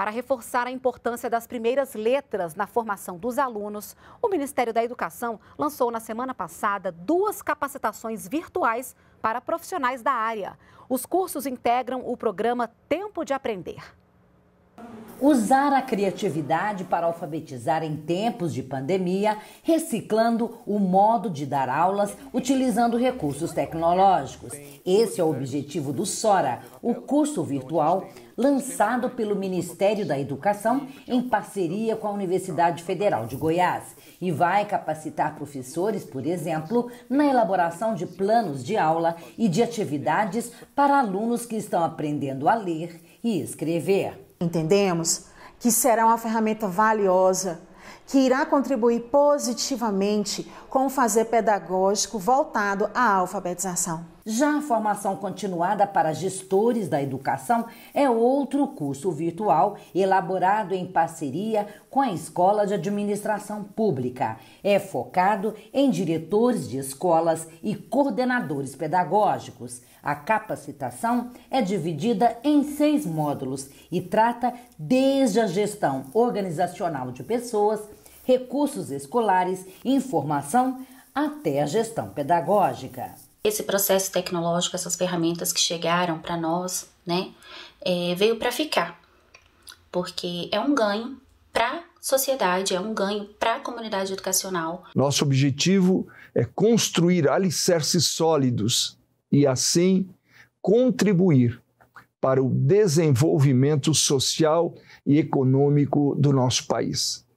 Para reforçar a importância das primeiras letras na formação dos alunos, o Ministério da Educação lançou na semana passada duas capacitações virtuais para profissionais da área. Os cursos integram o programa Tempo de Aprender. Usar a criatividade para alfabetizar em tempos de pandemia, reciclando o modo de dar aulas utilizando recursos tecnológicos. Esse é o objetivo do SORA, o curso virtual lançado pelo Ministério da Educação em parceria com a Universidade Federal de Goiás e vai capacitar professores, por exemplo, na elaboração de planos de aula e de atividades para alunos que estão aprendendo a ler e escrever. Entendemos que será uma ferramenta valiosa que irá contribuir positivamente com o fazer pedagógico voltado à alfabetização. Já a formação continuada para gestores da educação é outro curso virtual elaborado em parceria com a Escola de Administração Pública. É focado em diretores de escolas e coordenadores pedagógicos. A capacitação é dividida em seis módulos e trata desde a gestão organizacional de pessoas, recursos escolares, informação até a gestão pedagógica esse processo tecnológico, essas ferramentas que chegaram para nós, né, é, veio para ficar, porque é um ganho para a sociedade, é um ganho para a comunidade educacional. Nosso objetivo é construir alicerces sólidos e, assim, contribuir para o desenvolvimento social e econômico do nosso país.